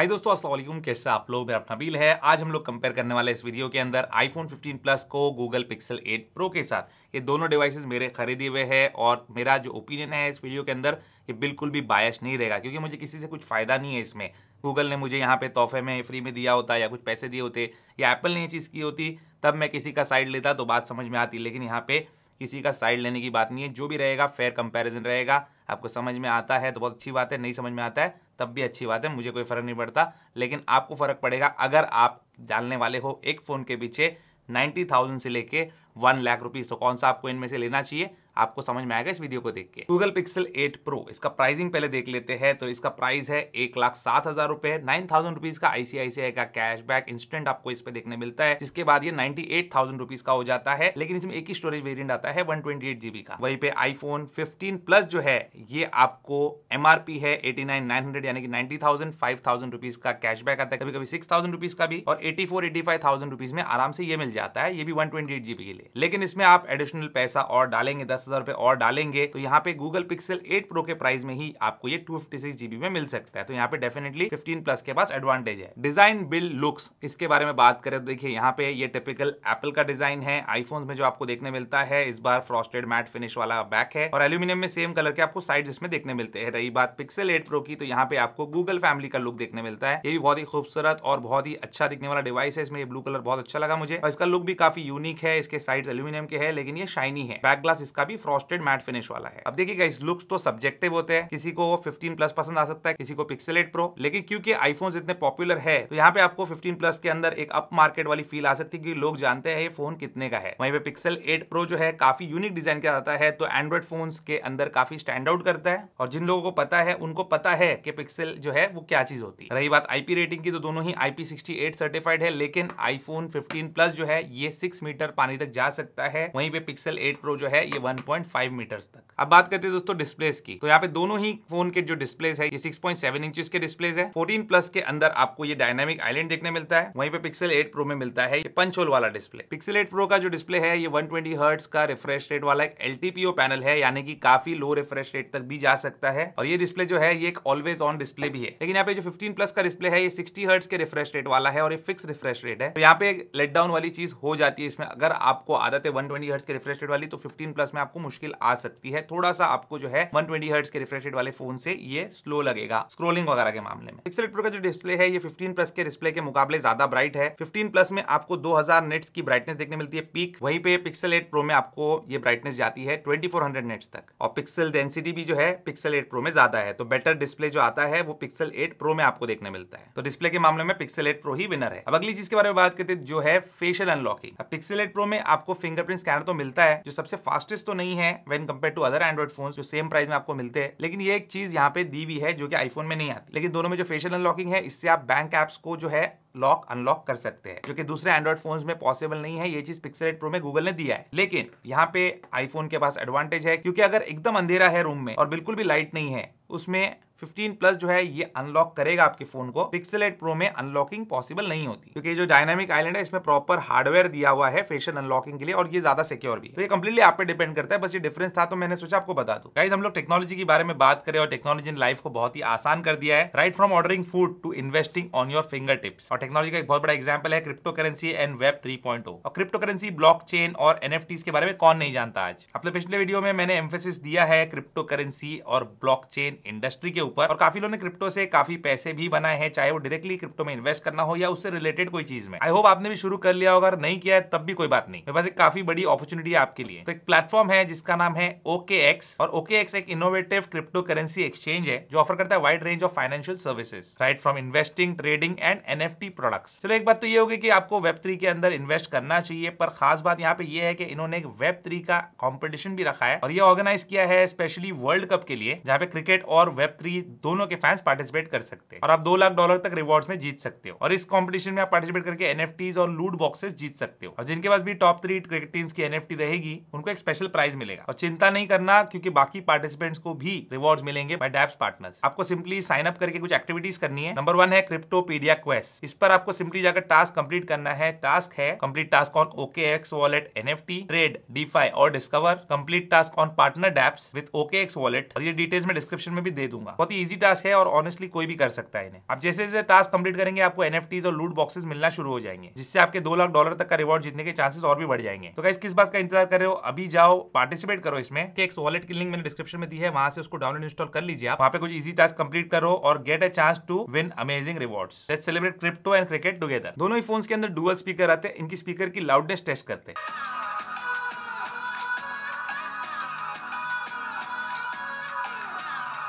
हाय दोस्तों अस्सलाम वालेकुम कैसे आप लोग मेरा नबील है आज हम लोग कंपेयर करने वाले इस वीडियो के अंदर आईफोन 15 प्लस को गूगल पिक्सल 8 प्रो के साथ ये दोनों डिवाइसेस मेरे खरीदे हुए हैं और मेरा जो ओपिनियन है इस वीडियो के अंदर ये बिल्कुल भी बायस नहीं रहेगा क्योंकि मुझे किसी से कुछ फ़ायदा नहीं है इसमें गूगल ने मुझे यहाँ पे तोहफे में फ्री में दिया होता या कुछ पैसे दिए होते या एप्पल ने ये चीज़ की होती तब मैं किसी का साइड लेता तो बात समझ में आती लेकिन यहाँ पे किसी का साइड लेने की बात नहीं है जो भी रहेगा फेयर कंपेरिजन रहेगा आपको समझ में आता है तो बहुत अच्छी बात है नहीं समझ में आता है तब भी अच्छी बात है मुझे कोई फर्क नहीं पड़ता लेकिन आपको फर्क पड़ेगा अगर आप जानने वाले हो एक फ़ोन के पीछे नाइन्टी थाउजेंड से लेके वन लाख रुपीज तो कौन सा आपको इनमें से लेना चाहिए आपको समझ में आएगा इस वीडियो को देख के गूगल पिक्सल 8 प्रो इसका प्राइसिंग पहले देख लेते हैं तो इसका प्राइस है एक लाख सात हजार रुपए नाइन थाउजेंड रुपीज का आईसीआईसीआई का कैशबैक इंस्टेंट आपको इस पे देखने मिलता है जिसके बाद ये नाइनटी एट थाउजेंड रुपीज का हो जाता है लेकिन इसमें एक ही स्टोरेज वेरियंट आता है वन ट्वेंटी एट जीबी का वही पे आईफोन फिफ्टीन प्लस जो है ये आपको एमआरपी है एटी नाइन नाइन हंड्रेड यानी कि ninety thousand five thousand rupees का कैशबैक आता है कभी कभी सिक्स थाउजेंड रुपीज का भी और eighty four eighty five thousand rupees में आराम से ये मिल जाता है ये भी वन ट्वेंटी एट जीबी के लिए लिए लेकिन इसमें आप एडिशनल पैसा और डालेंगे दस हजार रुपए और डालेंगे तो यहाँ पे गूगल पिक्सल 8 प्रो के प्राइस में ही आपको ये टू जीबी में मिल सकता है तो यहाँ पे डेफिनेटली 15 प्लस के पास एडवांटेज है डिजाइन बिल लुक्स इसके बारे में बात करें तो देखिए यहाँ पे ये टिपिकल एप्पल का डिजाइन है आईफोन में जो आपको देखने मिलता है इस बार फ्रॉस्टेड मैट फिनिश वाला बैक है और एल्यूमिनियम में सेम कलर के आपको साइड इसमें देखने मिलते हैं रही बात पिक्सल एट प्रो की तो यहाँ पे आपको गूगल फैमिली का लुक देखने मिलता है ये भी बहुत ही खूबसूरत और बहुत ही अच्छा दिखने वाला डिवाइस है इसमें ब्लू कलर बहुत अच्छा लगा मुझे और इसका लुक भी काफी यूनिक है इसके साइड एल्यूमिनियम के है लेकिन ये शाइनी है बैक ग्लास इसका भी फ्रॉस्टेड मैट फिनिश वाला है अब देखिएगा इस लुक्स तो सब्जेक्टिव होते हैं किसी को फिफ्टीन प्लस पसंद आ सकता है किसी को पिक्सल एट प्रो लेकिन क्योंकि आईफोन इतने पॉपुलर है तो यहाँ पे आपको फिफ्टीन प्लस के अंदर एक अप मार्केट वाली फील आ सकती है क्योंकि लोग जानते हैं ये फोन कितने का है वहीं पे पिक्सल एट प्रो जो है काफी यूनिक डिजाइन किया जाता है तो एंड्रॉइड फोन के अंदर काफी स्टैंड आउट करता है और जिन लोगों को पता है उनको पता है कि पिक्सल जो है वो क्या चीज होती है रही बात आईपी रेटिंग की तो दोनों ही आईपी सर्टिफाइड है लेकिन आईफोन फिफ्टीन प्लस जो है ये सिक्स मीटर पानी तक जा सकता है वहीं पे पिक्सल 8 प्रो जो है ये 1.5 मीटर्स तक अब बात करते हैं दोस्तों डिस्प्लेस की तो यहाँ पे दोनों ही फोन के जो डिस्प्लेस है ये 6.7 पॉइंट इंचेस के डिस्प्लेस है 14 प्लस के अंदर आपको ये डायनामिक आइलैंड देखने मिलता है वहीं पे पिक्सल 8 प्रो में मिलता है ये पंचोल वाला डिस्प्ले पिक्सल 8 प्रो का जो डिस्प्ले है ये वन ट्वेंटी का रिफ्रेश रेट वाला एक एल पैनल है यानी कि काफी लो रिफ्रेश रेट तक भी जा सकता है और ये डिस्प्ले जो है ये एक ऑलवेज ऑन डिस्प्ले भी है लेकिन यहाँ पे जो फिफ्टीन प्लस का डिस्प्ले है ये सिक्सटी हर्ट्स के रिफ्रेश रेट वाला है और ये फिक्स रिफ्रेश रेट है तो यहाँ पे लेट डाउन वाली चीज हो जाती है इसमें अगर आपको आपको आदत है 120 ट्वेंटी के रिफ्रेश रेट वाली तो 15 प्लस में आपको मुश्किल आ सकती है थोड़ा सा आपको जो है 120 ट्वेंटी के रिफ्रेश रेट वाले फोन से ये स्लो लगेगा स्क्रोलिंग वगैरह के मामले में पिक्सल प्रो का जो डिस्प्ले है ये 15 प्लस के डिस्प्ले के मुकाबले ज्यादा ब्राइट है 15 प्लस में आपको 2000 नेट्स की ब्राइटनेस देखने मिलती है पीक वहीं पे पिक्सल एट प्रो में आपको ये ब्राइटनेस जाती है 2400 नेट्स तक और पिक्सल डेंसिटी भी जो है पिक्सल एट प्रो में ज्यादा है तो बेटर डिस्प्ले जो आता है वो पिक्सल एट प्रो में आपको देखने मिलता है तो डिस्प्ले के मामले में पिक्सल एट प्रो ही विनर है अब अगली चीज के बारे में बात करते जो है facial unlocking Pixel eight pro में आप आपको फिंगरप्रिंट स्कैनर तो मिलता है जो सबसे फास्टेस्ट तो नहीं है when compare to other Android phone जो सेम प्राइस में आपको मिलते हैं लेकिन ये एक चीज यहाँ पे दी हुई है जो कि आईफोन में नहीं आती लेकिन दोनों में जो फेशियल अनलॉकिंग है इससे आप बैंक एप्स को जो है लॉक अनलॉक कर सकते हैं जो कि दूसरे एंड्रॉइड फोन्स में पॉसिबल नहीं है ये चीज पिक्सल एट प्रो में गूगल ने दिया है लेकिन यहाँ पे आईफोन के पास एडवांटेज है क्योंकि अगर एकदम अंधेरा है रूम में और बिल्कुल भी लाइट नहीं है उसमें 15 प्लस जो है ये अनलॉक करेगा आपके फोन को पिक्सल एट प्रो में अनलॉकिंग पॉसिबल नहीं होती क्योंकि जो डायनामिक आइलैंड है इसमें प्रॉपर हार्डवेयर दिया हुआ है फेशियल अनलॉकिंग के लिए और ये ज्यादा सिक्योर भी तो ये कंप्लीटली आप पे डिपेंड करता है बस ये डिफरेंस था तो मैंने सोचा आपको बता दू गाइज हम लोग टेक्नोलॉजी के बारे में बात करें और टेक्नोलॉजी ने लाइफ को बहुत ही आसान कर दिया है right from ordering food to investing on your fingertips और टेक्नोलॉजी का एक बहुत बड़ा एग्जाम्पल है cryptocurrency and web three point और क्रिप्टो करेंसी ब्लॉक चेन और एन के बारे में कौन नहीं जानता आज अपने पिछले वीडियो में मैंने एम्फेसिस दिया है क्रिप्टो करेंसी और ब्लॉक चेन इंडस्ट्री के ऊपर और काफी लोगों ने क्रिप्टो से काफी पैसे भी बनाए हैं चाहे वो डायरेक्टली क्रिप्टो में इन्वेस्ट करना हो या उससे रिलेटेड कोई चीज में आई होप आपने भी शुरू कर लिया अगर नहीं किया है तब भी कोई बात नहीं एक काफी बड़ी अपॉर्चुनिटी है आपके लिए तो एक प्लेटफॉर्म है जिसका नाम है ओके और ओके एक इनोवेटिव क्रिप्टो करेंसी एक्सचेंज है जो ऑफर करता है wide range of financial services right from investing trading and T products चलो एक बात तो ये होगी कि आपको वेब थ्री के अंदर इन्वेस्ट करना चाहिए पर खास बात यहाँ पे ये है कि इन्होंने एक वेब थ्री का कॉम्पिटिशन भी रखा है और ये ऑर्गेनाइज किया है स्पेशली वर्ल्ड कप के लिए जहाँ पे क्रिकेट और वेब थ्री दोनों के फैंस पार्टिसिपेट कर सकते हैं और आप दो लाख डॉलर तक रिवॉर्ड में जीत सकते हो और इस कॉम्पिटिशन में आप पार्टिसिपेट करके एन और लूट बॉक्सेस जीत सकते हो और जिनके पास भी टॉप थ्री क्रिकेट टीम की एन रहेगी उनको एक स्पेशल प्राइज मिलेगा और चिंता नहीं करना क्योंकि बाकी पार्टिसिपेंट्स को भी रिवॉर्ड मिलेंगे बाय डैप्स पार्टनर्स आपको सिंपली साइन अप करके कुछ एक्टिविटीज करनी है नंबर वन है क्रिप्टोपीडिया क्वेस्ट इस पर आपको सिंपली जाकर टास्क कंप्लीट करना है टास्क है complete task on OKX wallet N F T trade DeFi और discover complete task on partner dapps with OKX wallet और ये डिटेल्स में डिस्क्रिप्शन में भी दे दूंगा बहुत बहुत ही ईजी टास्क है और ऑनेस्टली कोई भी कर सकता है इन्हें आप जैसे जैसे टास्क कंप्लीट करेंगे आपको एन और लूट बॉक्सेस मिलना शुरू हो जाएंगे जिससे आपके दो लाख डॉलर तक का रिवॉर्ड जीतने के चांसेस और भी बढ़ जाएंगे तो कैसे किस बात का इंतजार कर रहे हो अभी जाओ पार्टिसिपेट करो इसमें एक वॉलेट की लिंक मैंने डिस्क्रिप्शन में दी है वहां से उसको डाउनलोड इंस्टॉल कर लीजिए आप वहाँ पे कुछ इजी टास्क कंप्लीट करो और get a chance to win amazing reward let's celebrate crypto and cricket together दोनों ही फोन के अंदर डुअल स्पीकर आते हैं इनकी स्पीकर की लाउडनेस टेस्ट करते हैं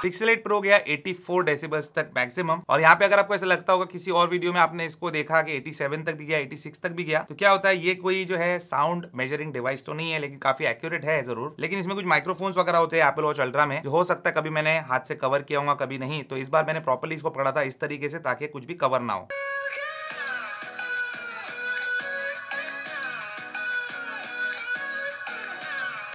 पिक्सल एट प्रो गया 84 डेसिबल्स तक मैक्सिमम और यहाँ पे अगर आपको ऐसा लगता होगा किसी और वीडियो में आपने इसको देखा कि 87 तक भी गया 86 तक भी गया तो क्या होता है ये कोई जो है साउंड मेजरिंग डिवाइस तो नहीं है लेकिन काफी एक्यूरेट है जरूर लेकिन इसमें कुछ माइक्रोफोन्स वगैरह होते हैं एपल वॉच अल्ट्रा में जो हो सकता है कभी मैंने हाथ से कवर किया होगा कभी नहीं तो इस बार मैंने प्रॉपरली इसको पकड़ा था इस तरीके से ताकि कुछ भी कवर ना हो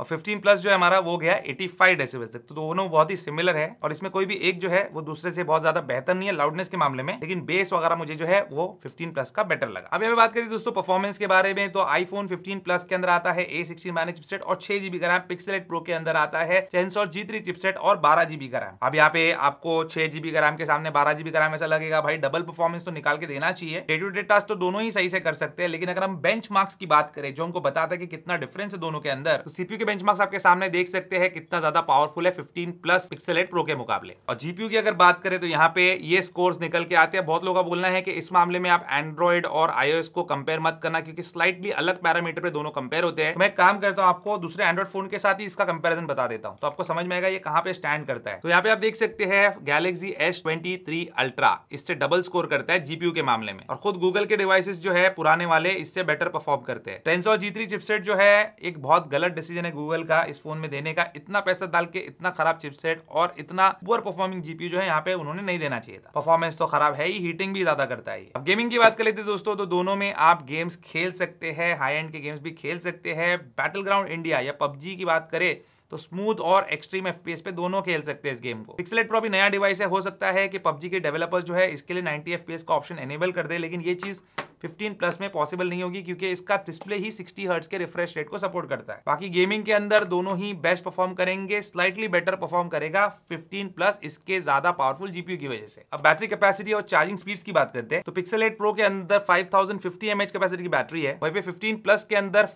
और 15 प्लस जो है हमारा वो गया 85 डेसिबल तक तो दोनों बहुत ही सिमिलर है और इसमें कोई भी एक जो है वो दूसरे से बहुत ज्यादा बेहतर नहीं है लाउडनेस के मामले में लेकिन बेस वगैरह मुझे जो है वो 15 प्लस का बेटर लगा अब यहाँ बात करें दोस्तों परफॉर्मेंस के बारे में तो आईफोन 15 प्लस के अंदर आता है ए सिक्सटीन चिपसेट और छह जीबी का रैम पिक्सल प्रो के अंदर आता है सेंसर जी थ्री चिपसेट और बारह जीबी का रैम अब यहाँ पे आपको छह जीबी का रैम के सामने बारह जीबी का रैम ऐसा लगेगा भाई डबल परफॉर्मेंस तो निकाल के देना चाहिए डे टू डे टास्क तो दोनों ही सही से कर सकते हैं लेकिन अगर हम बेंच की बात करें जो हमको बताता है कि कितना डिफरेंस है दोनों के अंदर तो सीपी के बेंचमार्क्स आपके सामने देख सकते हैं कितना ज्यादा पावरफुल है फिफ्टीन प्लस पिक्सल 8 प्रो के मुकाबले और जीपीयू की अगर बात करें तो यहाँ पे ये स्कोर निकल के आते हैं बहुत लोगों का बोलना है कि इस मामले में आप एंड्रॉइड और आईओएस को कंपेयर मत करना क्योंकि स्लाइटली अलग पैरामीटर पे दोनों कंपेयर होते हैं मैं काम करता हूँ आपको दूसरे एंड्रॉइड फोन के साथ ही इसका कंपेरिजन बता देता हूँ तो आपको समझ में आएगा ये कहाँ पे स्टैंड करता है तो यहाँ पे आप देख सकते हैं गैलेक्सी एस अल्ट्रा इससे डबल स्कोर करता है जीपीयू के मामले में और खुद गूगल के डिवाइसेस जो है पुराने वाले इससे बेटर परफॉर्म करते हैं टेंसो जी थ्री चिपसेट जो है एक बहुत गलत डिसीजन है गूगल का इस फोन में देने का इतना पैसा डाल के इतना खराब चिपसेट और इतना पुअर परफॉर्मिंग जीपी जो है यहाँ पे उन्होंने नहीं देना चाहिए था परफॉर्मेंस तो खराब है ही हीटिंग भी ज्यादा करता है अब गेमिंग की बात कर लेते दोस्तों तो दोनों में आप गेम्स खेल सकते हैं हाई एंड के गेम्स भी खेल सकते हैं बैटल ग्राउंड इंडिया या पबजी की बात करें तो स्मूथ और एक्सट्रीम एफ पे दोनों खेल सकते हैं इस गेम को पिक्सलेट प्रो भी नया डिवाइस है हो सकता है कि पबजी के डेवलपर्स जो है इसके लिए 90 एफ का ऑप्शन एनेबल कर दे लेकिन ये चीज फिफ्टीन प्लस में पॉसिबल नहीं होगी क्योंकि इसका डिस्प्ले ही सिक्सटी हर्ट्स के रिफ्रेश रेट को सपोर्ट करता है बाकी गेमिंग के अंदर दोनों ही बेस्ट परफॉर्म करेंगे स्लाइटली बेटर परफॉर्म करेगा फिफ्टीन प्लस इसके ज्यादा पावरफुल जीपीयू की वजह से अब बैटरी कैपेसिटी और चार्जिंग स्पीड की बात करते हैं तो पिक्सल एट प्रो के अंदर five thousand fifty mAh capacity की बैटरी है वही पे फिफ्टीन प्लस के अंदर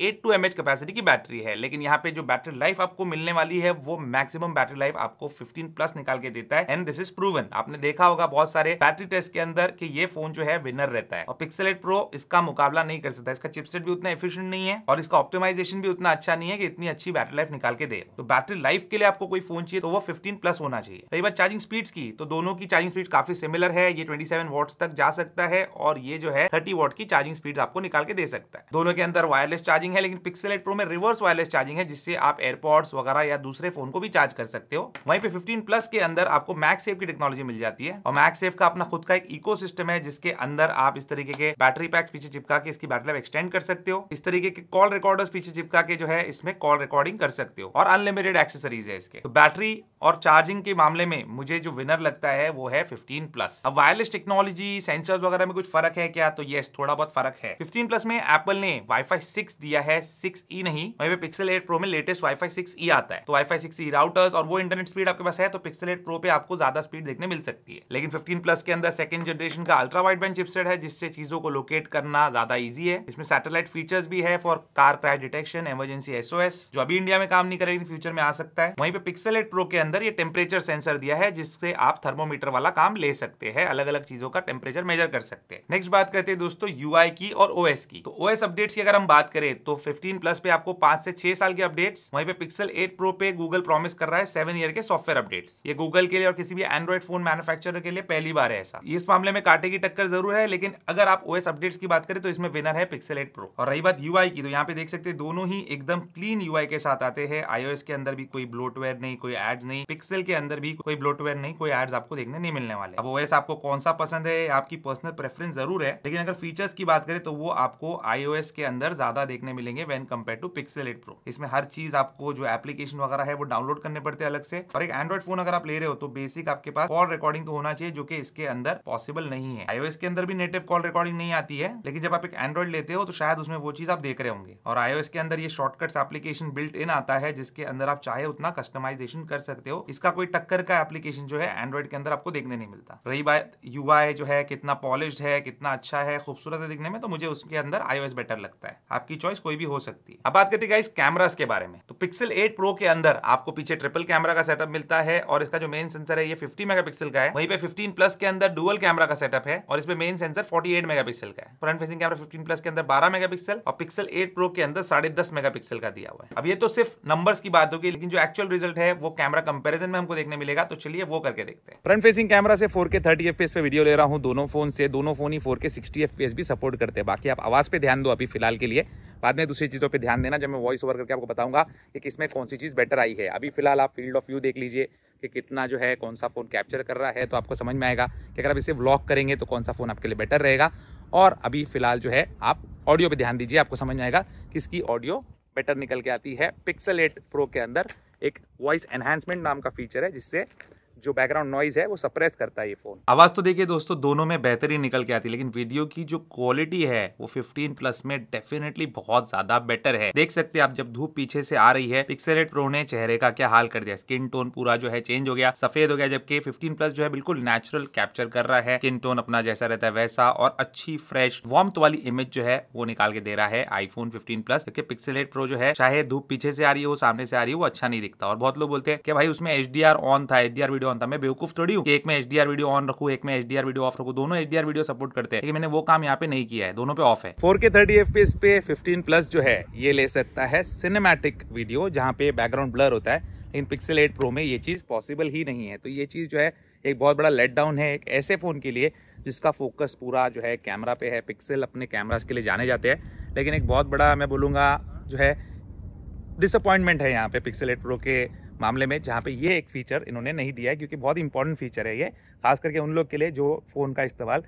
एम एमएच कैपेसिटी की बैटरी है लेकिन यहाँ पे जो बैटरी लाइफ आपको मिलने वाली है वो मैक्सिमम बैटरी लाइफ आपको 15 प्लस निकाल के देता है एंड दिस इज प्रूवन आपने देखा होगा बहुत सारे बैटरी टेस्ट के अंदर कि ये फोन जो है विनर रहता है और पिक्सल एट प्रो इसका मुकाबला नहीं कर सकता इसका चिपसेट भी उतना एफिशिएंट नहीं है और इसका ऑप्टिमाइजेशन भी उतना अच्छा नहीं है कि इतनी अच्छी बैटरी लाइफ निकाल के दे तो बैटरी लाइफ के लिए आपको कोई फोन चाहिए तो वो 15 प्लस होना चाहिए रही बात चार्जिंग स्पीड की तो दोनों की चार्जिंग स्पीड काफी सिमिलर है ये ट्वेंटी सेवन तक जा सकता है और ये जो है थर्टी वॉट की चार्जिंग स्पीड आपको निकाल के दे सकता है दोनों के अंदर वायरलेस चार्जिंग है लेकिन पिक्सल एट प्रो में रिवर्स वायरलेस चार्जिंग है जिससे आप एयरपोर्ट्स वगैरह या दूसरे फोन को भी चार्ज कर सकते हो वहीं पे फिफ्टीन प्लस के अंदर आपको मैक्सेफ की टेक्नोलॉजी मिल जाती है और मैक्सेफ का अपना खुद का एक इको है जिसके अंदर आप इस तरह तरीके के बैटरी पैक पीछे चिपका के इसकी बैटरी लाइफ एक्सटेंड कर सकते हो इस तरीके के कॉल रिकॉर्डर्स पीछे चिपका के जो है इसमें कॉल रिकॉर्डिंग कर सकते हो और अनलिमिटेड एक्सेसरीज है इसके तो बैटरी और चार्जिंग के मामले में मुझे जो विनर लगता है वो है 15 प्लस अब वायरलेस टेक्नोलॉजी सेंसर वगैरह में कुछ फर्क है क्या तो यस थोड़ा बहुत फर्क है 15 प्लस में एप्पल ने वाईफाई 6 दिया है 6e नहीं वहीं पे पिक्सल 8 प्रो में लेटेस्ट वाईफाई 6e आता है तो वाईफाई 6e राउटर्स और वो इंटरनेट स्पीड आपके पास है तो पिक्सल एट प्रो पे आपको ज्यादा स्पीड देखने मिल सकती है लेकिन फिफ्टीन प्लस के अंदर सेकंड जनरेशन का अल्ट्रा वाइड बैंड चिपसेट है जिससे चीजों को लोकेट करना ज्यादा ईजी है इसमें सैटेलाइट फीचर्स भी है for car crash detection emergency SOS जो अभी इंडिया में काम नहीं करेगी फ्यूचर में आ सकता है वहीं पे पिक्सल एट प्रो के अंदर ये टेम्परेचर सेंसर दिया है जिससे आप थर्मोमीटर वाला काम ले सकते हैं अलग अलग चीजों का टेम्परेचर मेजर कर सकते हैं नेक्स्ट बात करते हैं दोस्तों यू की और ओएस की तो ओएस अपडेट्स की अगर हम बात करें तो फिफ्टीन प्लस पे आपको पांच से छह साल के अपडेट्स वहीं पे पिक्सल एट प्रो पे गूगल प्रॉमिस कर रहा है सेवन ईयर के सॉफ्टवेयर अपडेट्स ये गूगल के लिए और किसी भी एंड्रॉइड फोन मैन्युफैक्चरर के लिए पहली बार है ऐसा इस मामले में काटे की टक्कर जरूर है लेकिन अगर अगर आप ओएस अपडेट्स की बात करें तो इसमें विनर है पिक्सल एट प्रो और रही बात यूआई की तो यहाँ पे देख सकते हैं दोनों ही एकदम क्लीन यूआई के साथ आते हैं आईओएस के अंदर भी कोई ब्लोटवेयर नहीं कोई एड्स नहीं पिक्सल के अंदर भी कोई ब्लोटवेयर नहीं कोई एड्स आपको देखने नहीं मिलने वाले अब ओएस आपको कौन सा पसंद है आपकी पर्सनल प्रेफरेंस जरूर है लेकिन अगर फीचर्स की बात करें तो वो आपको आईओएस के अंदर ज्यादा देखने मिलेंगे when compare to Pixel eight pro इसमें हर चीज आपको जो एप्लीकेशन वगैरह है वो डाउनलोड करने पड़ते हैं अलग से और एक एंड्रॉइड फोन अगर आप ले रहे हो तो बेसिक आपके पास कॉल रिकॉर्डिंग तो होना चाहिए जो कि इसके अंदर पॉसिबल नहीं है आईओएस के अंदर भी नेटिव कॉल रिकॉर्डिंग नहीं आती है लेकिन जब आप एक एंड्रॉइड लेते हो तो शायद उसमें वो चीज आप देख रहे होंगे और आईओएस के अंदर ये शॉर्टकट्स एप्लीकेशन बिल्ट इन आता है जिसके अंदर आप चाहे उतना कस्टमाइजेशन कर सकते हो इसका कोई टक्कर का एप्लीकेशन जो है एंड्रॉइड के अंदर आपको देखने नहीं मिलता रही बात यूआई जो है कितना पॉलिश है कितना अच्छा है खूबसूरत है दिखने में तो मुझे उसके अंदर आईओएस बेटर लगता है आपकी चॉइस कोई भी हो सकती है अब बात करते हैं कैमराज के बारे में तो पिक्सल एट प्रो के अंदर आपको पीछे ट्रिपल कैमरा का सेटअप मिलता है और इसका जो मेन सेंसर है ये 50 मेगापिक्सल का है वहीं पे 15 प्लस के अंदर डुअल कैमरा का सेटअप है और इसमें मेन सेंसर 48 एट मेगापिक्सल का है front facing camera fifteen plus के अंदर 12 मेगापिक्सल और पिक्सल एट प्रो के अंदर साढ़े दस मेगापिक्सल का दिया हुआ है अब ये तो सिर्फ नंबर्स की बात होगी लेकिन जो एक्चुअल रिजल्ट है वो कैमरा कंपेरिजन में हमको देखने मिलेगा तो चलिए वो करके देखते हैं फ्रंट फेसिंग कैमरा से फोर के थर्टी एफ पे वीडियो ले रहा हूँ दोनों फोन से दोनों फोन ही फोर के सिक्सटी एफ भी सपोर्ट करते हैं बाकी आप आवाज पे ध्यान दो अभी फिलहाल के लिए बाद में दूसरी चीज़ों पर ध्यान देना जब मैं वॉइस ओवर करके आपको बताऊंगा कि किसमें कौन सी चीज़ बेटर आई है अभी फिलहाल आप फील्ड ऑफ व्यू देख लीजिए कि कितना जो है कौन सा फ़ोन कैप्चर कर रहा है तो आपको समझ में आएगा कि अगर आप इसे व्लॉग करेंगे तो कौन सा फ़ोन आपके लिए बेटर रहेगा और अभी फिलहाल जो है आप ऑडियो पर ध्यान दीजिए आपको समझ में आएगा कि इसकी ऑडियो बेटर निकल के आती है पिक्सल एट प्रो के अंदर एक वॉइस एनहेंसमेंट नाम का फीचर है जिससे जो बैकग्राउंड नॉइज है वो सप्रेस करता है ये फोन आवाज तो देखिए दोस्तों दोनों में बेहतरीन निकल के आती है लेकिन वीडियो की जो क्वालिटी है वो 15 प्लस में डेफिनेटली बहुत ज्यादा बेटर है देख सकते हैं आप जब धूप पीछे से आ रही है पिक्सल प्रो ने चेहरे का क्या हाल कर दिया स्किन टोन पूरा जो है चेंज हो गया सफेद हो गया जबकि फिफ्टीन प्लस जो है बिल्कुल नेचुरल कैप्चर कर रहा है स्किन टोन अपना जैसा रहता है वैसा और अच्छी फ्रेश वार्म वाली इमेज जो है वो निकाल के दे रहा है आईफोन फिफ्टीन प्लस जबकि पिक्सल प्रो जो है चाहे धूप पीछे से आ रही हो सामने से आ रही हो वो अच्छा नहीं दिखता और बहुत लोग बोलते हैं कि भाई उसमें एच ऑन था एच वीडियो बनता तो मैं बेवकूफ थोड़ी हूँ एक में एच वीडियो ऑन रखू एक में एच वीडियो ऑफ रखू दोनों एच वीडियो सपोर्ट करते हैं मैंने वो काम यहाँ पे नहीं किया है दोनों पे ऑफ है फोर के थर्टी एफ पे फिफ्टीन प्लस जो है ये ले सकता है सिनेमेटिक वीडियो जहाँ पे बैकग्राउंड ब्लर होता है इन पिक्सल एट प्रो में ये चीज़ पॉसिबल ही नहीं है तो ये चीज़ जो है एक बहुत बड़ा लेट डाउन है एक ऐसे फ़ोन के लिए जिसका फोकस पूरा जो है कैमरा पे है पिक्सल अपने कैमरास के लिए जाने जाते हैं लेकिन एक बहुत बड़ा मैं बोलूंगा जो है डिसअपॉइंटमेंट है यहाँ पे पिक्सल एट प्रो के मामले में जहाँ पे ये एक फीचर इन्होंने नहीं दिया है क्योंकि बहुत इंपॉर्टेंट फीचर है ये खास करके उन लोग के लिए जो फ़ोन का इस्तेमाल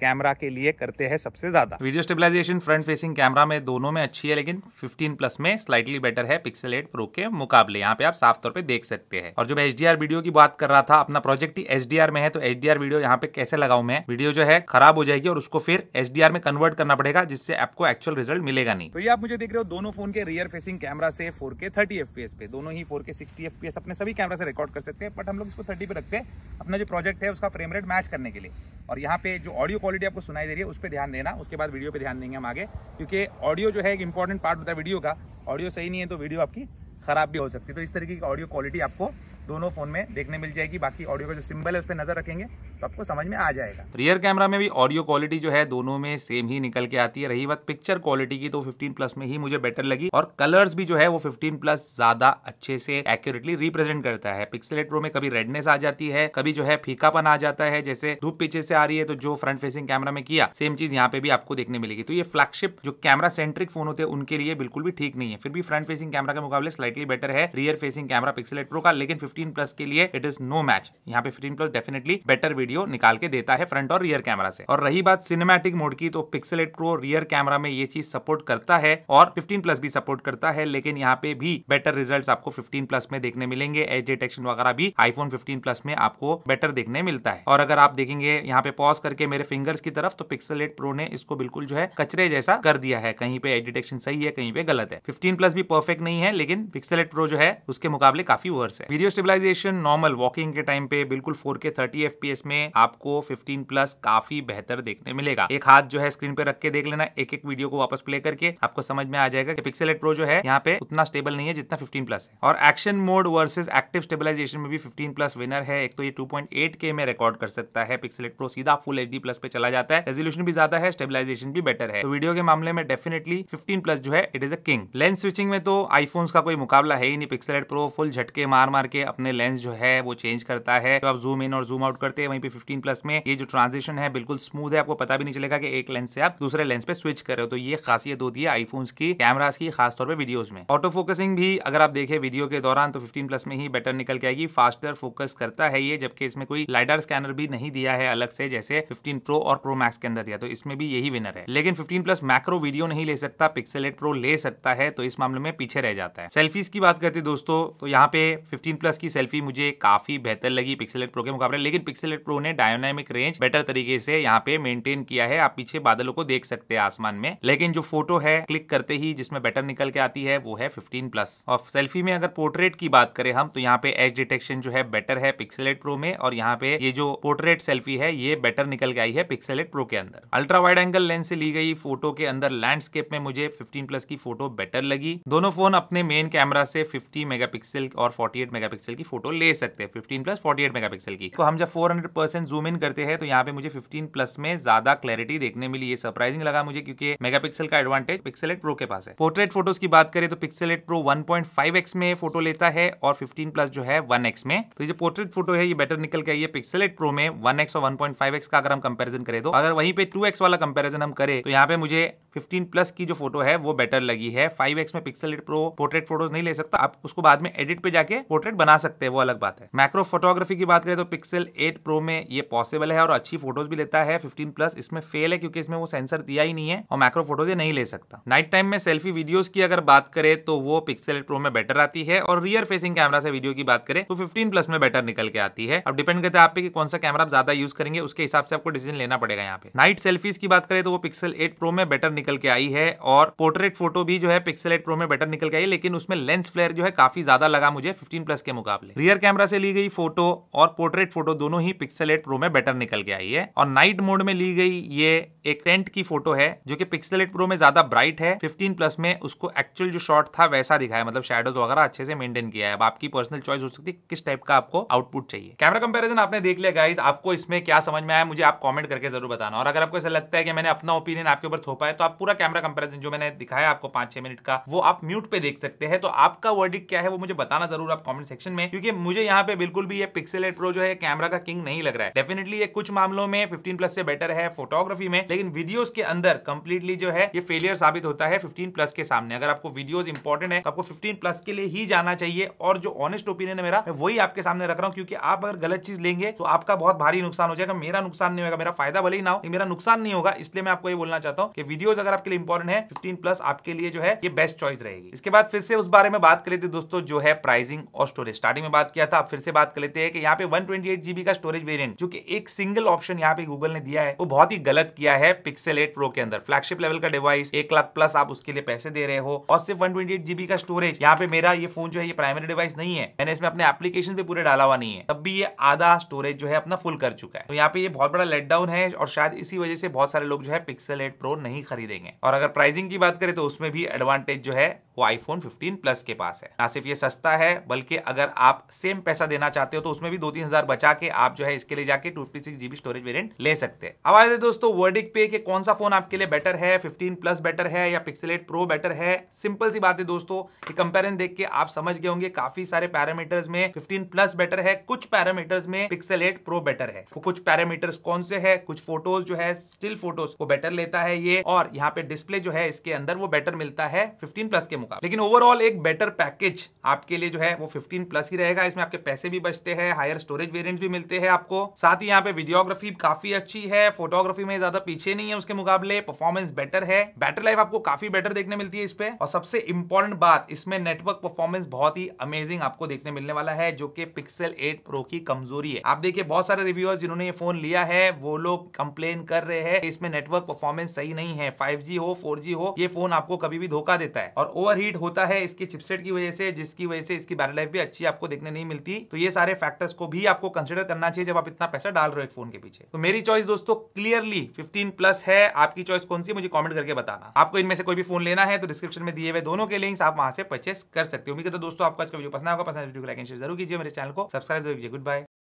कैमरा के लिए करते हैं सबसे ज्यादा video stabilization front facing camera में दोनों में अच्छी है लेकिन 15 प्लस में स्लाइटली बेटर है पिक्सल एट प्रो के मुकाबले यहाँ पे आप साफ तौर पे देख सकते हैं और जो मैं एच वीडियो की बात कर रहा था अपना प्रोजेक्ट ही एच में है तो एच वीडियो यहाँ पे कैसे लगाऊ मैं वीडियो जो है खराब हो जाएगी और उसको फिर एच में कन्वर्ट करना पड़ेगा जिससे आपको एक्चुअल रिजल्ट मिलेगा नहीं तो ये आप मुझे देख रहे हो दोनों फोन के रियर फेसिंग कैमरा से फोर के थर्टी एफपीएस पे दोनों ही फोर के सिक्सटी एफपीएस अपने सभी कैमरा से रिकॉर्ड कर सकते हैं बट हम लोग इसको थर्टी पे रखते हैं अपना जो प्रोजेक्ट है उसका फ्रेम रेट मैच करने के लिए और यहाँ पे जो ऑडियो क्वालिटी आपको सुनाई दे रही है उस पर ध्यान देना उसके बाद वीडियो पे ध्यान देंगे हम आगे क्योंकि ऑडियो जो है एक इंपॉर्टेंट पार्ट होता है वीडियो का ऑडियो सही नहीं है तो वीडियो आपकी खराब भी हो सकती है तो इस तरीके की ऑडियो क्वालिटी आपको दोनों फोन में देखने मिल जाएगी बाकी ऑडियो का जो सिंबल है उस पर नजर रखेंगे तो आपको समझ में आ जाएगा रियर तो कैमरा में भी ऑडियो क्वालिटी जो है दोनों में सेम ही निकल के आती है रही बात पिक्चर क्वालिटी की तो 15 प्लस में ही मुझे बेटर लगी और कलर्स भी जो है वो 15 प्लस ज्यादा अच्छे से एक्यूरेटली रिप्रेजेंट करता है पिक्सल प्रो में कभी रेडनेस आ जाती है कभी जो है फीकापन आ जाता है जैसे धूप पीछे से आ रही है तो जो फ्रंट फेसिंग कैमरा में किया सेम चीज यहाँ पे भी आपको देखने मिलेगी तो ये फ्लैगशिप जो कैमरा सेंट्रिक फोन होते हैं उनके लिए बिल्कुल भी ठीक नहीं है फिर भी फ्रंट फेसिंग कैमरा के मुकाबले स्लाइटली बेटर है rear facing camera Pixel pro का लेकिन 15 प्लस के लिए इट इज नो मैच यहाँ पे 15 प्लस डेफिनेटली बेटर वीडियो निकाल के देता है फ्रंट और रियर कैमरा से और रही बात सिनेमैटिक मोड की तो Pixel eight pro rear camera में ये चीज सपोर्ट करता है और फिफ्टीन प्लस भी सपोर्ट करता है लेकिन यहाँ पे भी बेटर रिजल्ट आपको फिफ्टीन प्लस में देखने मिलेंगे एज डिटेक्शन वगैरह भी आईफोन फिफ्टीन प्लस में आपको बेटर देखने मिलता है और अगर आप देखेंगे यहाँ पे पॉज करके मेरे फिंगर्स की तरफ तो पिक्सल एट प्रो ने इसको बिल्कुल जो है कचरे जैसा कर दिया है कहीं पे एज डिटेक्शन सही है कहीं पे गलत है फिफ्टीन प्लस भी परफेक्ट नहीं है लेकिन पिक्सल एट प्रो जो है उसके मुकाबले काफी वर्स है वीडियो स्टेबलाइजेशन नॉर्मल वॉकिंग के टाइम पे बिल्कुल four K thirty F P S में आपको फिफ्टीन प्लस काफी बेहतर देखने मिलेगा एक हाथ जो है स्क्रीन पे रख के देख लेना एक एक वीडियो को वापस प्ले करके आपको समझ में आ जाएगा कि पिक्सल एट प्रो जो है यहाँ पे उतना स्टेबल नहीं है जितना फिफ्टीन प्लस है और action mode versus active stabilization में भी फिफ्टीन प्लस विनर है एक तो ये टू पॉइंट एट के में रिकॉर्ड कर सकता है पिक्सल एट प्रो सीधा फुल एच डी प्लस पे चला जाता है रेजोल्यूशन भी ज्यादा है स्टेबलाइजेशन भी बेटर है तो वीडियो के मामले में डेफिनेटली फिफ्टीन प्लस जो है it is a king lens switching में तो आईफोन्स का कोई मुकाबला है ही नहीं पिक्सल एट प्रो फुल झटके मार मार के अपने लेंस जो है वो चेंज करता है तो आप जूम इन और जूम आउट करते हैं वहीं पे 15 प्लस में ये जो ट्रांजेक्शन है बिल्कुल स्मूथ है आपको पता भी नहीं चलेगा कि एक लेंस से आप दूसरे लेंस पे स्विच कर रहे हो तो ये खासियत होती है आईफोन की कैमराज की खासतौर पर वीडियोज में ऑटो फोकसिंग भी अगर आप देखें वीडियो के दौरान तो फिफ्टीन प्लस में ही बेटर निकल के आएगी फास्टर फोकस करता है ये जबकि इसमें कोई लाइडर स्कैनर भी नहीं दिया है अलग से जैसे फिफ्टीन प्रो और प्रो मैक्स के अंदर दिया तो इसमें भी यही विनर है लेकिन फिफ्टीन प्लस मैक्रो वीडियो नहीं ले सकता पिक्सल एट प्रो ले सकता है तो इस मामले में पीछे रह जाता है सेल्फीज की बात करते दोस्तों तो यहाँ पे फिफ्टीन प्लस की सेल्फी मुझे काफी बेहतर लगी पिक्सल एट प्रो के मुकाबले लेकिन पिक्सल एट प्रो ने डायनामिक रेंज बेटर तरीके से यहाँ पे मेंटेन किया है आप पीछे बादलों को देख सकते हैं आसमान में लेकिन जो फोटो है क्लिक करते ही जिसमें बेटर निकल के आती है वो है फिफ्टीन प्लस और सेल्फी में अगर पोर्ट्रेट की बात करें हम तो यहाँ पे एज डिटेक्शन जो है बेटर है पिक्सल एट प्रो में और यहाँ पे ये जो पोर्ट्रेट सेल्फी है ये बेटर निकल के आई है पिक्सल एट प्रो के अंदर अल्ट्रा वाइड एंगल लेंस से ली गई फोटो के अंदर लैंडस्केप में मुझे 15 प्लस की फोटो बेटर लगी दोनों फोन अपने मेन कैमरा से 50 मेगापिक्सल और 48 मेगापिक्सल मेगापिक्सल की फोटो ले सकते हैं फिफ्टीन प्लस फोर्टी 48 मेगापिक्सल की तो हम जब four hundred percent zoom in करते हैं तो यहाँ पे मुझे फिफ्टीन प्लस में ज्यादा क्लैरिटी देखने मिली ये सरप्राइजिंग लगा मुझे क्योंकि मेगापिक्सल का एडवांटेज पिक्सल प्रो के पास है पोर्ट्रेट फोटोज की बात करें तो Pixel pro one point five X में फोटो लेता है और फिफ्टीन प्लस जो है वन एक्स में तो ये पोर्ट्रेट फोटो है ये बेटर निकल के आई है पिक्सल प्रो में वन एक्स और वन पॉइंट फाइव एक्स का अगर हम कंपेरिजन करें तो अगर वहीं पे टू एक्स वाला कंपेरिजन हम करें तो यहाँ पे मुझे 15 प्लस की जो फोटो है वो बेटर लगी है 5x में पिक्सल प्रो पोर्ट्रेट फोटोज नहीं ले सकता आप उसको बाद में एडिट पे जाके पोर्ट्रेट बना सकते हैं वो अलग बात है मैक्रो फोटोग्राफी की बात करें तो पिक्सल एट प्रो में ये पॉसिबल है और अच्छी फोटोज भी लेता है फिफ्टीन प्लस इसमें फेल है क्योंकि इसमें वो सेंसर दिया ही नहीं है और मैक्रो फोटोज ये नहीं ले सकता नाइट टाइम में सेल्फी वीडियोज की अगर बात करें तो वो पिक्सल एट प्रो में बेटर आती है और रियर फेसिंग कैमरा से वीडियो की बात करें तो फिफ्टीन प्लस में बेटर निकल के आती है अब डिपेंड करते हैं आप पे कौन सा कैमरा आप ज्यादा यूज करेंगे उसके हिसाब से आपको डिसीजन लेना पड़ेगा यहाँ पे नाइट सेल्फीज की बात करें तो वो पिक्सल एट प्रो में बेटर निकल के आई है और पोर्ट्रेट फोटो भी जो है पिक्सल एट प्रो में बेटर निकल के आई लेकिन उसमें लेंस फ्लेयर जो है काफी ज्यादा लगा मुझे फिफ्टीन प्लस के मुकाबले मुकाबले रियर कैमरा से ली गई फोटो और पोर्ट्रेट फोटो दोनों ही पिक्सल एट प्रो में बेटर निकल के आई है और नाइट मोड में ली गई ये एक टेंट की फोटो है जो कि पिक्सल एट प्रो में ज्यादा ब्राइट है 15 प्लस में उसको एक्चुअल जो शॉट था वैसा दिखाया मतलब शेडोज वगैरह अच्छे से मेंटेन किया है अब आपकी पर्सनल चॉइस हो सकती है किस टाइप का आपको आउटपुट चाहिए कैमरा कंपेरिजन आपने देख लिया गाइज आपको इसमें क्या समझ में आया मुझे आप कॉमेंट करके जरूर बताना और अगर आपको ऐसा लगता है कि मैंने अपना ओपिनियन आपके ऊपर थोपा है तो आप पूरा कैमरा कंपेरिजन जो मैंने दिखाया आपको पांच छह मिनट का वो आप म्यूट पे देख सकते हैं तो आपका वर्डिक क्या है वो मुझे बताना जरूर आप कॉमेंट सेक्शन में में क्योंकि मुझे यहाँ पे बिल्कुल भी ये पिक्सल एट प्रो जो है कैमरा का किंग नहीं लग रहा है डेफिनेटली ये कुछ मामलों में फिफ्टीन प्लस से बेटर है फोटोग्राफी में लेकिन वीडियो के अंदर कंप्लीटली जो है ये फेलियर साबित होता है फिफ्टीन प्लस के सामने अगर आपको वीडियो इंपॉर्टेंट है तो आपको फिफ्टीन प्लस के लिए ही जाना चाहिए और जो ऑनेस्ट ओपिनियन है मेरा वही आपके सामने रख रहा हूँ क्योंकि आप अगर गलत चीज लेंगे तो आपका बहुत भारी नुकसान हो जाएगा मेरा नुकसान नहीं होगा मेरा फायदा भले ही ना हो मेरा नुकसान नहीं होगा इसलिए मैं आपको ये बोलना चाहता हूँ कि वीडियोज अगर आपके लिए इंपॉर्टेंट है फिफ्टीन प्लस आपके लिए जो है ये बेस्ट चॉइस रहेगी इसके बाद फिर से उस बारे में बात करी थी तो दोस्तों जो है प्राइसिंग और स्टोरेज स्टार्टिंग में बात किया था अब फिर से बात कर लेते हैं कि यहाँ पे वन ट्वेंटी का स्टोरेज वेरियंट जो कि एक सिंगल ऑप्शन यहाँ पे गूगल ने दिया है वो बहुत ही गलत किया है पिक्सल एट प्रो के अंदर फ्लैगशिप लेवल का डिवाइस एक लाख प्लस आप उसके लिए पैसे दे रहे हो और सिर्फ वन ट्वेंटी का स्टोरेज यहाँ पे मेरा ये फोन जो है ये प्राइमरी डिवाइस नहीं है मैंने इसमें अपने एप्लीकेशन पे पूरे डाला हुआ नहीं है तब भी ये आधा स्टोरेज जो है अपना फुल कर चुका है तो यहाँ पे ये बहुत बड़ा लेट डाउन है और शायद इसी वजह से बहुत सारे लोग जो है पिक्सल एट प्रो नहीं खरीदेंगे और अगर प्राइसिंग की बात करें तो उसमें भी एडवांटेज जो है वो आईफोन 15 प्लस के पास है ना सिर्फ ये सस्ता है बल्कि अगर आप सेम पैसा देना चाहते हो तो उसमें भी दो तीन हजार बचा के आप जो है इसके लिए जाके टू जीबी स्टोरेज वेरियंट ले सकते हैं अब आते दोस्तों वर्डिक पे के कौन सा फोन आपके लिए बेटर है फिफ्टीन प्लस बेटर है या पिक्सल प्रो बेटर है सिंपल सी बात है दोस्तों कंपेरिजन देख के आप समझ गए होंगे काफी सारे पैरामीटर्स में फिफ्टीन प्लस बेटर है कुछ पैरामीटर्स में पिक्सल एट प्रो बेटर है कुछ पैरामीटर्स कौन से है कुछ फोटोज जो है स्टिल फोटोज को बेटर लेता है ये और यहाँ पे डिस्प्ले जो है इसके अंदर वो बेटर मिलता है फिफ्टीन प्लस के मुख्य होगा लेकिन ओवरऑल एक बेटर पैकेज आपके लिए जो है वो 15 प्लस ही रहेगा इसमें आपके पैसे भी बचते हैं हायर स्टोरेज वेरियंट भी मिलते हैं आपको साथ ही यहाँ पे वीडियोग्राफी काफी अच्छी है फोटोग्राफी में ज्यादा पीछे नहीं है उसके मुकाबले परफॉर्मेंस बेटर है बैटरी लाइफ आपको काफी बेटर देखने मिलती है इस पे और सबसे इंपॉर्टेंट बात इसमें नेटवर्क परफॉर्मेंस बहुत ही अमेजिंग आपको देखने मिलने वाला है जो कि पिक्सल 8 प्रो की कमजोरी है आप देखिए बहुत सारे रिव्यूअर्स जिन्होंने ये फोन लिया है वो लोग कंप्लेन कर रहे हैं इसमें नेटवर्क परफॉर्मेंस सही नहीं है फाइव हो फोर हो ये फोन आपको कभी भी धोखा देता है और ओवर हीट होता है इसके चिपसेट की वजह से जिसकी वजह से इसकी बैटरी लाइफ भी अच्छी आपको देखने नहीं मिलती तो ये सारे फैक्टर्स को भी आपको कंसिडर करना चाहिए जब आप इतना पैसा डाल रहे हो एक फोन के पीछे तो मेरी चॉइस दोस्तों क्लियरली फिफ्टीन प्लस है आपकी चॉइस कौन सी मुझे कॉमेंट करके बताना आपको इनमें से कोई भी फोन लेना है तो डिस्क्रिप्शन में दिए हुए दोनों के लिंक्स आप वहां से परचेस कर सकते हो उम्मीद तो दोस्तों आपका आज का वीडियो पसंद होगा पसंद लाइक एंड शेयर जरूर कीजिए मेरे चैनल को सब्सक्राइब जरूर कीजिए गुड बाय